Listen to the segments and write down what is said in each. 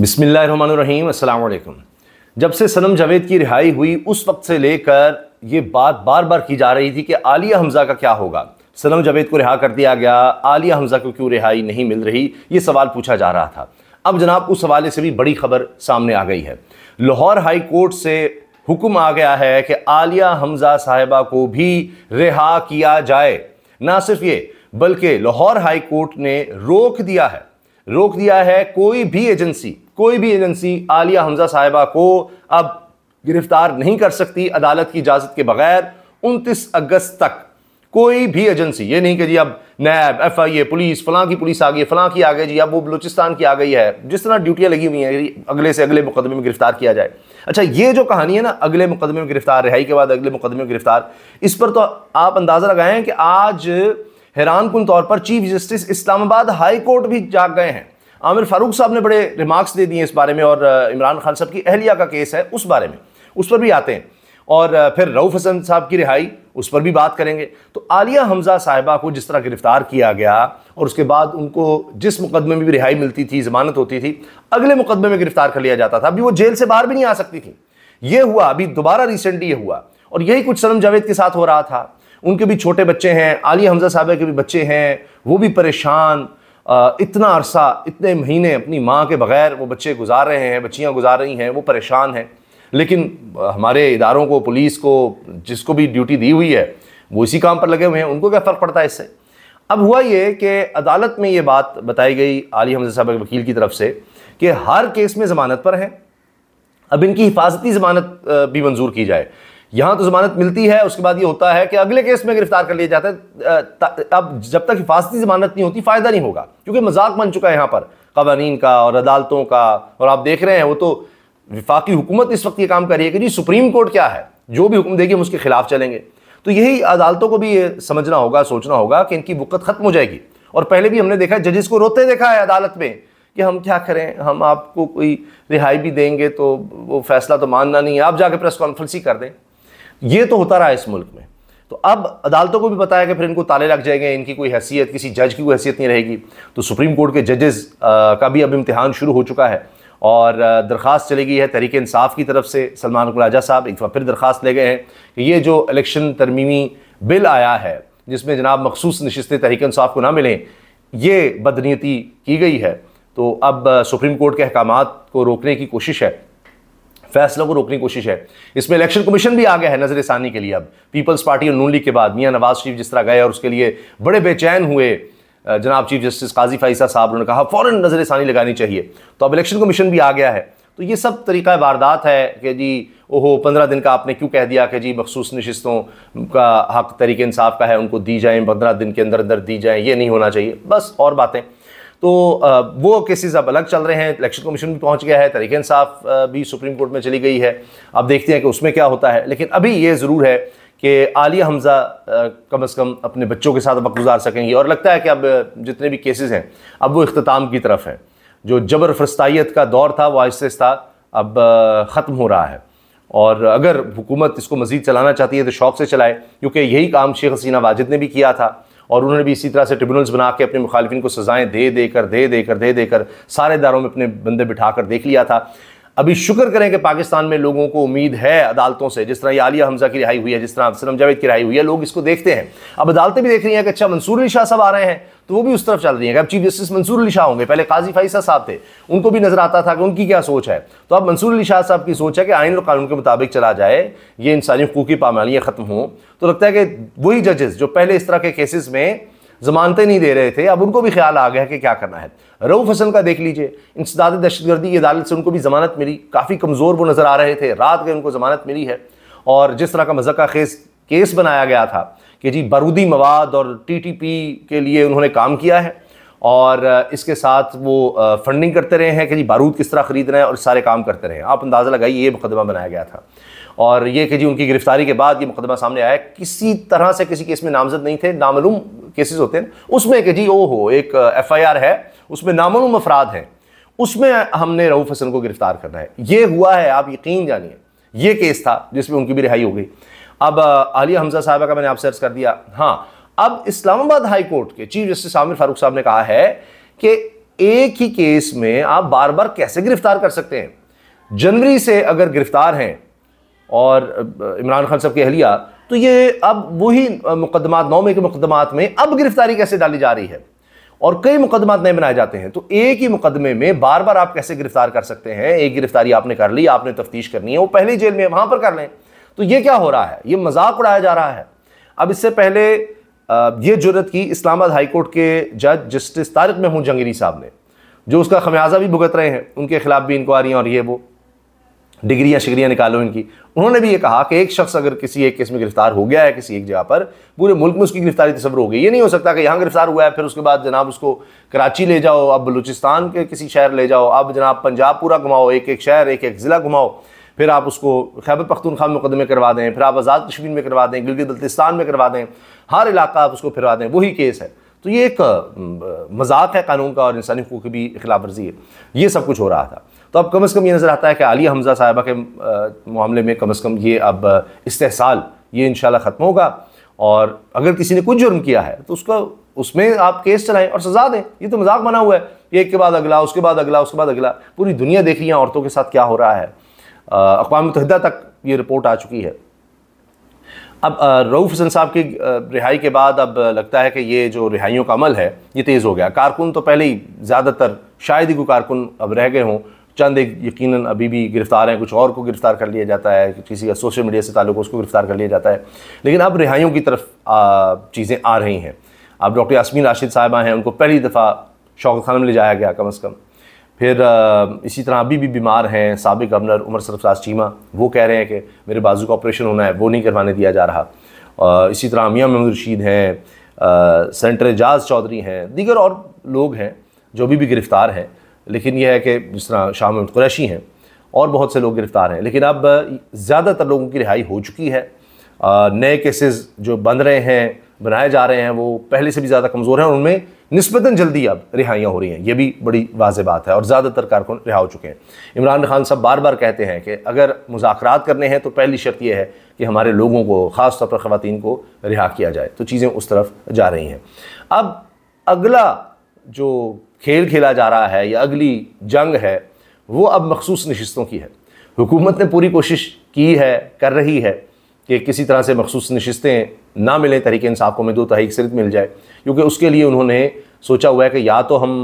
बिसमीम अल्लाम जब से सनम जावेद की रिहाई हुई उस वक्त से लेकर ये बात बार बार की जा रही थी कि आलिया हमज़ा का क्या होगा सनम जावेद को रिहा कर दिया गया आलिया हमज़ा को क्यों रिहाई नहीं मिल रही ये सवाल पूछा जा रहा था अब जनाब उस हवाले से भी बड़ी खबर सामने आ गई है लाहौर हाई कोर्ट से हुक्म आ गया है कि आलिया हमज़ा साहिबा को भी रिहा किया जाए ना सिर्फ ये बल्कि लाहौर हाई कोर्ट ने रोक दिया है रोक दिया है कोई भी एजेंसी कोई भी एजेंसी आलिया हमजा साहिबा को अब गिरफ्तार नहीं कर सकती अदालत की इजाज़त के बगैर उनतीस अगस्त तक कोई भी एजेंसी ये नहीं कि जी अब नैब एफ आई ए पुलिस फलां की पुलिस आ गई फलां की आ गई जी अब वो बलूचिस्तान की आ गई है जिस तरह ड्यूटियाँ लगी हुई हैं अगले से अगले मुकदमे में गिरफ्तार किया जाए अच्छा ये जो कहानी है ना अगले मुकदमे में गिरफ्तार रिहाई के बाद अगले मुकदमे में गिरफ्तार इस पर तो आप अंदाज़ा लगाएं कि आज हैरान तौर पर chief justice Islamabad high court भी जाग गए हैं आमिर फारूक साहब ने बड़े रिमार्क्स दे दिए इस बारे में और इमरान खान साहब की अहलिया का केस है उस बारे में उस पर भी आते हैं और फिर रऊफ हसन साहब की रिहाई उस पर भी बात करेंगे तो आलिया हमजा साहिबा को जिस तरह गिरफ्तार किया गया और उसके बाद उनको जिस मुकदमे में भी रिहाई मिलती थी जमानत होती थी अगले मुकदमे में गिरफ्तार कर लिया जाता था अभी वो जेल से बाहर भी नहीं आ सकती थी ये हुआ अभी दोबारा रिसेंटली ये हुआ और यही कुछ सलम जावेद के साथ हो रहा था उनके भी छोटे बच्चे हैं आलिया हमजा साहबा के भी बच्चे हैं वो भी परेशान इतना अरसा इतने महीने अपनी माँ के बग़ैर वो बच्चे गुजार रहे हैं बच्चियाँ गुजार रही हैं वो परेशान हैं लेकिन हमारे इदारों को पुलिस को जिसको भी ड्यूटी दी हुई है वो इसी काम पर लगे हुए हैं उनको क्या फ़र्क पड़ता है इससे अब हुआ ये कि अदालत में ये बात बताई गई आली हमजा साहब वकील की तरफ से कि हर केस में ज़मानत पर हैं अब इनकी हिफाजती ज़मानत भी मंजूर की जाए यहां तो जमानत मिलती है उसके बाद ये होता है कि अगले केस में गिरफ्तार कर लिया जाता है अब जब तक हिफाजती जमानत नहीं होती फ़ायदा नहीं होगा क्योंकि मजाक बन चुका है यहाँ पर कवानीन का और अदालतों का और आप देख रहे हैं वो तो विफाकी हुकूमत इस वक्त ये काम कर रही है कि जी सुप्रीम कोर्ट क्या है जो भी हुक्म देगी हम उसके खिलाफ चलेंगे तो यही अदालतों को भी समझना होगा सोचना होगा कि इनकी वक़्त ख़त्म हो जाएगी और पहले भी हमने देखा जजेस को रोते देखा है अदालत में कि हम क्या करें हम आपको कोई रिहाई भी देंगे तो वो फैसला तो मानना नहीं है आप जाके प्रेस कॉन्फ्रेंस ही कर दें ये तो होता रहा इस मुल्क में तो अब अदालतों को भी बताया कि फिर इनको ताले लग जाएंगे इनकी कोई हैसियत किसी जज की कोई हैसियत नहीं रहेगी तो सुप्रीम कोर्ट के जजेस का भी अब इम्तहान शुरू हो चुका है और दरख्वास्त चली गई है तहरीक इंसाफ की तरफ से सलमान राजा साहब एक बार फिर दरख्वास्त ले गए हैं कि ये जो इलेक्शन तरमीमी बिल आया है जिसमें जनाब मखसूस नशस्तें तहरीक इंसाफ को ना मिलें ये बदनीति की गई है तो अब सुप्रीम कोर्ट के अहकाम को रोकने की कोशिश है फैसलों को रोकने की कोशिश है इसमें इलेक्शन कमीशन भी आ गया है नजर षानी के लिए अब पीपल्स पार्टी और नून लीग के बाद मियाँ नवाज शरीफ जिस तरह गए और उसके लिए बड़े बेचैन हुए जनाब चीफ जस्टिस काजी फाइसा साहब उन्होंने कहा फ़ौरन नजर षानी लगानी चाहिए तो अब इलेक्शन कमीशन भी आ गया है तो ये सब तरीका वारदात है कि जी ओहो पंद्रह दिन का आपने क्यों कह दिया कि जी मखसूस नशस्तों का हक तरीके इंसाफ का है उनको दी जाएँ पंद्रह दिन के अंदर अंदर दी जाएँ ये नहीं होना चाहिए बस और बातें तो वो केसेस अब अलग चल रहे हैं इलेक्शन कमीशन भी पहुंच गया है तरीके इंसाफ भी सुप्रीम कोर्ट में चली गई है अब देखते हैं कि उसमें क्या होता है लेकिन अभी ये ज़रूर है कि आलिया हमज़ा कम अज़ कम अपने बच्चों के साथ वक्त गुजार सकेंगी और लगता है कि अब जितने भी केसेज़ हैं अब वो अख्ताम की तरफ हैं जो जबर फरस्ताइत का दौर था वो आहिस्ता आहिस्ता अब ख़त्म हो रहा है और अगर हुकूमत इसको मज़ीद चलाना चाहती है तो शौक़ से चलाए क्योंकि यही काम शेख हसीना वाजिद ने भी किया था और उन्होंने भी इसी तरह से ट्रिब्यूनल्स बना के अपने मुखालफिन को सजाएं दे देकर दे देकर दे देकर सारे दारों में अपने बंदे बिठा कर देख लिया था अभी शुक्र करें कि पाकिस्तान में लोगों को उम्मीद है अदालतों से जिस तरह ये आलिया हमजा की रिहाई हुई है जिस तरह सरम जावेद की रिहाई हुई है लोग इसको देखते हैं अब अदालतें भी देख रही हैं कि अच्छा मंसूर अली शाह साहब आ रहे हैं तो वो भी उस तरफ चल रही है कि अब चीफ जस्टिस मंसूर अली शाह होंगे पहले काजी फाइसा साहब थे उनको भी नजर आता था कि उनकी क्या सोच है तो अब मंसूर अली शाह साहब की सोच है कि आइन और कानून के मुताबिक चला जाए ये इंसानी हकूक़ी पामालियाँ ख़त्म हों तो लगता है कि वही जजेस जो पहले इस तरह के केसेस में जमानतें नहीं दे रहे थे अब उनको भी ख्याल आ गया कि क्या करना है रऊफ हसन का देख लीजिए इंसदाद दहशतगर्दी की अदालत से उनको भी ज़मानत मिली काफ़ी कमज़ोर वो नज़र आ रहे थे रात गए उनको ज़मानत मिली है और जिस तरह का मजक़ा खेज केस बनाया गया था कि जी बारूदी मवाद और टीटीपी के लिए उन्होंने काम किया है और इसके साथ वो फंडिंग करते रहे हैं कि जी बारूद किस तरह खरीद रहे हैं और सारे काम करते रहे हैं आप अंदाज़ा लगाइए ये मुकदमा बनाया गया था और ये कि जी उनकी गिरफ्तारी के बाद ये मुकदमा सामने आया किसी तरह से किसी केस में नामजद नहीं थे नामूम केसेस होते हैं उसमें कि जी ओ हो एक एफ आई आर है उसमें नामूम अफराद हैं उसमें हमने रऊफ हसन को गिरफ्तार करना है ये हुआ है आप यकीन जानिए ये केस था जिसमें उनकी भी रिहाई हो गई अब आलिया हमजा साहबा का मैंने आपसे अर्ज कर दिया हाँ अब इस्लामाबाद हाई कोर्ट के चीफ जस्टिस आमिर फारूक साहब ने कहा है कि एक ही केस में आप बार बार कैसे गिरफ्तार कर सकते हैं जनवरी से अगर गिरफ्तार हैं और इमरान खान साहब की अहलिया तो ये अब वही मुकदमा नौ में के मुकदमात में अब गिरफ्तारी कैसे डाली जा रही है और कई मुकदमात नए बनाए जाते हैं तो एक ही मुकदमे में बार बार आप कैसे गिरफ्तार कर सकते हैं एक गिरफ्तारी आपने कर ली आपने तफ्तीश करनी है वो पहली जेल में वहां पर कर लें तो ये क्या हो रहा है ये मजाक उड़ाया जा रहा है अब इससे पहले ये जरूरत की इस्लामाबाद हाईकोर्ट के जज जस्टिस तारक महमूद जंगीरी साहब ने जो उसका खमियाजा भी भुगत रहे हैं उनके खिलाफ भी इंक्वायरियाँ और ये वो डिग्रियाँ शिग्रियाँ निकालो इनकी उन्होंने भी ये कहा कि एक शख्स अगर किसी एक केस में गिरफ्तार हो गया है किसी एक जगह पर पूरे मुल्क में उसकी गिरफ्तारी तस्वर हो गई ये नहीं हो सकता कि यहाँ गिरफ्तार हुआ है फिर उसके बाद जनाब उसको कराची ले जाओ अब बलूचिस्तान के किसी शहर ले जाओ अब जनाब पंजाब पूरा घुमाओ एक एक शहर एक एक ज़िला घुमाओ फिर आप उसको खैबर पख्तूनखा में मुकदमे करवा दें फिर आप आज़ाद कश्मीर में करवा दें गिलगित बल्तिस्तान में करवा दें हर इलाका आप उसको फिरवा दें वही केस है तो ये एक मजाक है कानून का और इंसानी हकूक़ की भी खिलाफ वर्जी है ये सब कुछ हो रहा था तो अब कम अज़ कम ये नज़र आता है कि आलिया हमज़ा साहबा के मामले में कम अज़ कम ये अब इस्तेसाल ये इन ख़त्म होगा और अगर किसी ने कुछ जुर्म किया है तो उसका उसमें आप केस चलाएं और सजा दें ये तो मजाक बना हुआ है एक के बाद अगला उसके बाद अगला उसके बाद अगला पूरी दुनिया देख रही है औरतों के साथ क्या हो रहा है अकवा मतहदा तक ये रिपोर्ट आ चुकी है अब रऊफ़ हसन साहब की रिहाई के बाद अब लगता है कि ये जो रिहाइयों का अमल है ये तेज़ हो गया कारकुन तो पहले ही ज़्यादातर शायद ही कोई कारकुन अब रह गए हों चंद एक यकीन अभी भी गिरफ्तार हैं कुछ और को गिरफ़्तार कर लिया जाता है किसी का सोशल मीडिया से ताल्लुक उसको गिरफ़्तार कर लिया जाता है लेकिन अब रिहाइयों की तरफ चीज़ें आ रही हैं अब डॉक्टर यासमीन राशिद साहब आए हैं उनको पहली दफ़ा शौकत खाना में ले जाया गया कम अज़ कम फिर इसी तरह अभी भी बीमार हैं सबक गवर्नर उमर सरफराज चीमा वो कह रहे हैं कि मेरे बाजू का ऑपरेशन होना है वो नहीं करवाने दिया जा रहा इसी तरह मियाँ महमूद रशीद हैं सेंटर एजाज चौधरी हैं दीगर और लोग हैं जो अभी भी गिरफ़्तार हैं लेकिन यह है कि जिस तरह शाह महमूद कुरैशी हैं और बहुत से लोग गिरफ़्तार हैं लेकिन अब ज़्यादातर लोगों की रिहाई हो चुकी है नए केसेस जो बन रहे हैं बनाए जा रहे हैं वो पहले से भी ज़्यादा कमज़ोर हैं और उनमें नस्बता जल्दी अब रिहाइयाँ हो रही हैं ये भी बड़ी वाज बात है और ज़्यादातर कारकुन रिहा हो चुके हैं इमरान खान साहब बार बार कहते हैं कि अगर मुजाकर करने हैं तो पहली शर्त यह है कि हमारे लोगों को ख़ास तौर पर ख़वान को रिहा किया जाए तो चीज़ें उस तरफ जा रही हैं अब अगला जो खेल खेला जा रहा है या अगली जंग है वो अब मखसूस नशस्तों की है हुकूमत ने पूरी कोशिश की है कर रही है कि किसी तरह से मखसूस नशस्तें ना मिलें तरीके इंसाफ को में दो तहरीक सिर्फ मिल जाए क्योंकि उसके लिए उन्होंने सोचा हुआ है कि या तो हम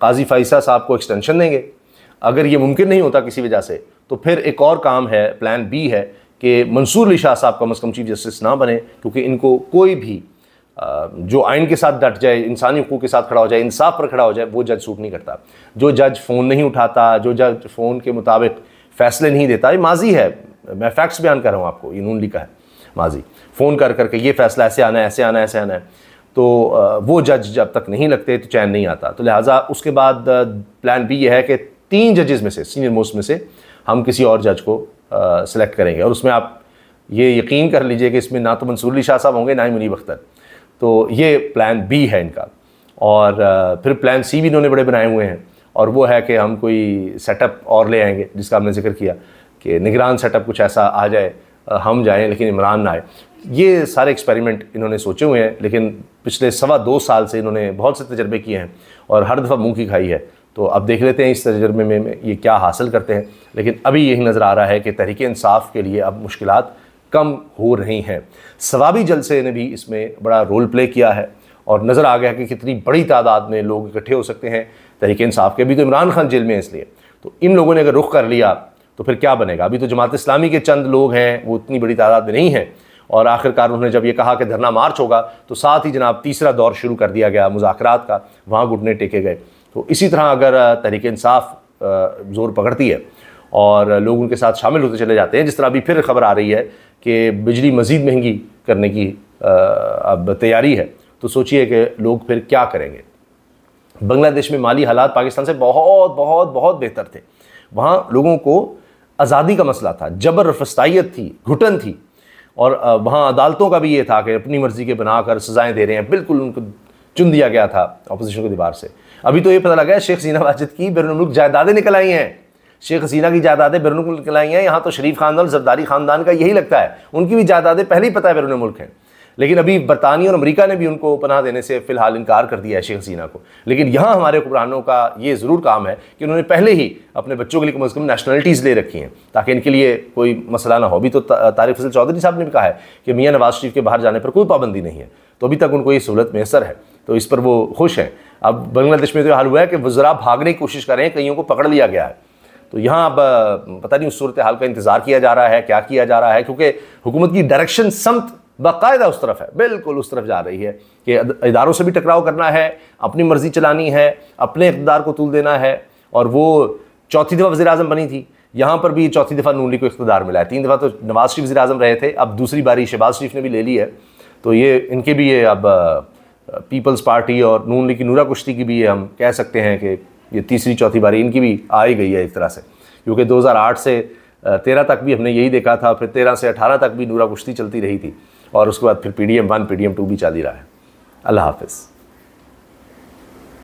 काजी फ़ाइसा साहब को एक्सटेंशन देंगे अगर ये मुमकिन नहीं होता किसी वजह से तो फिर एक और काम है प्लान बी है कि मंसूर अली साहब कम अज़ कम चीफ जस्टिस ना बने क्योंकि इनको कोई भी जो आइन के साथ डट जाए इंसानी हकूक़ के साथ खड़ा हो जाए इंसाफ पर खड़ा हो जाए वो जज सूट नहीं करता जो जज फ़ोन नहीं उठाता जो जज फ़ोन के मुताबिक फैसले नहीं देता ये माजी है मैं फैक्ट्स बयान कर रहा हूँ आपको ये नून लिखा है माजी फ़ोन कर करके ये फैसला ऐसे आना है ऐसे आना है ऐसे आना है तो वो जज जब तक नहीं लगते तो चैन नहीं आता तो लिहाजा उसके बाद प्लान बी ये है कि तीन जजेस में से सीनियर मोस्ट में से हम किसी और जज को सेलेक्ट करेंगे और उसमें आप ये यकीन कर लीजिए कि इसमें ना तो मंसूर अली शाह साहब होंगे ना ही मुनीब अख्तर तो ये प्लान बी है इनका और फिर प्लान सी भी इन्होंने बड़े बनाए हुए हैं और वो है कि हम कोई सेटअप और ले आएंगे जिसका हमने जिक्र किया कि निगरान सेटअप कुछ ऐसा आ जाए हम जाएँ लेकिन इमरान ना आए ये सारे एक्सपेरिमेंट इन्होंने सोचे हुए हैं लेकिन पिछले सवा दो साल से इन्होंने बहुत से तजर्बे किए हैं और हर दफ़ा मुँह की खाई है तो अब देख लेते हैं इस तजर्बे में ये क्या हासिल करते हैं लेकिन अभी यही नज़र आ रहा है कि तहरीक इंसाफ के लिए अब मुश्किल कम हो रही हैं सवाबी जलसे ने भी इसमें बड़ा रोल प्ले किया है और नज़र आ गया कि कितनी बड़ी तादाद में लोग इकट्ठे हो सकते हैं तहरीक इंसाफ के अभी तो इमरान खान जेल में है इसलिए तो इन लोगों ने अगर रुख कर लिया तो फिर क्या बनेगा अभी तो जमात इस्लामी के चंद लोग हैं वो इतनी बड़ी तादाद में नहीं हैं और आखिरकार उन्होंने जब ये कहा कि धरना मार्च होगा तो साथ ही जनाब तीसरा दौर शुरू कर दिया गया मुजाकर का वहाँ घुटने टेके गए तो इसी तरह अगर तहरीक इंसाफ ज़ोर पकड़ती है और लोग उनके साथ शामिल होते चले जाते हैं जिस तरह अभी फिर खबर आ रही है कि बिजली मज़ीद महंगी करने की अब तैयारी है तो सोचिए कि लोग फिर क्या करेंगे बांग्लादेश में माली हालात पाकिस्तान से बहुत बहुत बहुत बेहतर थे वहाँ लोगों को आज़ादी का मसला था जबर रफस्ताइत थी घुटन थी और वहाँ अदालतों का भी ये था कि अपनी मर्ज़ी के बनाकर सज़ाएँ दे रहे हैं बिल्कुल उनको चुन दिया गया था अपोजिशन की दीवार से अभी तो ये पता लगा है शेख जीना वाजिद की बैरून जायदादें निकल आई हैं शेख हसीना की जायदादें बैरून मुल्क लाई हैं यहाँ तो शरीफ खानदान और जरदारी ख़ानदान का यही लगता है उनकी भी जायदादें पहले ही पता है बैरून मुल्क हैं लेकिन अभी बरतानिया और अमरीका ने भी उनको पनाह देने से फ़िलहाल इनकार कर दिया है शेख हसीना को लेकिन यहाँ हमारे हुक्मरानों का ये ज़रूर काम है कि उन्होंने पहले ही अपने बच्चों के लिए कम अज़ कम नेशनलिटीज़ ले रखी हैं ताकि इनके लिए कोई मसला ना हो अभी तो तारिक फसल चौधरी साहब ने भी कहा है कि मियाँ नवाज शरीफ के बाहर जाने पर कोई पाबंदी नहीं है तो अभी तक उनको ये सहूलत मैसर है तो इस पर वो खुश हैं अब बांग्लादेश में तो हाल हुआ है कि वजरा भागने की कोशिश कर रहे हैं कईयों को पकड़ लिया गया है तो यहाँ अब पता नहीं उस सूरत हाल का इंतज़ार किया जा रहा है क्या किया जा रहा है क्योंकि हुकूमत की डायरेक्शन समत बाकायदा उस तरफ है बिल्कुल उस तरफ जा रही है कि इदारों से भी टकराव करना है अपनी मर्ज़ी चलानी है अपने इकदार को तुल देना है और वो चौथी दफ़ा वज़ी अजम बनी थी यहाँ पर भी चौथी दफ़ा नूनली को इकतदार मिला है तीन दफ़ा तो नवाज़ शरीफ वजी अजम रहे थे अब दूसरी बारी शहबाज शरीफ ने भी ले ली है तो ये इनके भी ये अब पीपल्स पार्टी और नून लीग की नूरा कुश्ती की भी हम कह सकते हैं कि ये तीसरी चौथी बारी इनकी भी आ ही गई है एक तरह से क्योंकि 2008 से तेरह तक भी हमने यही देखा था फिर तेरह से अठारह तक भी नूरा कुश्ती चलती रही थी और उसके बाद फिर P D M one P D M two भी चल ही रहा है अल्लाह हाफिज़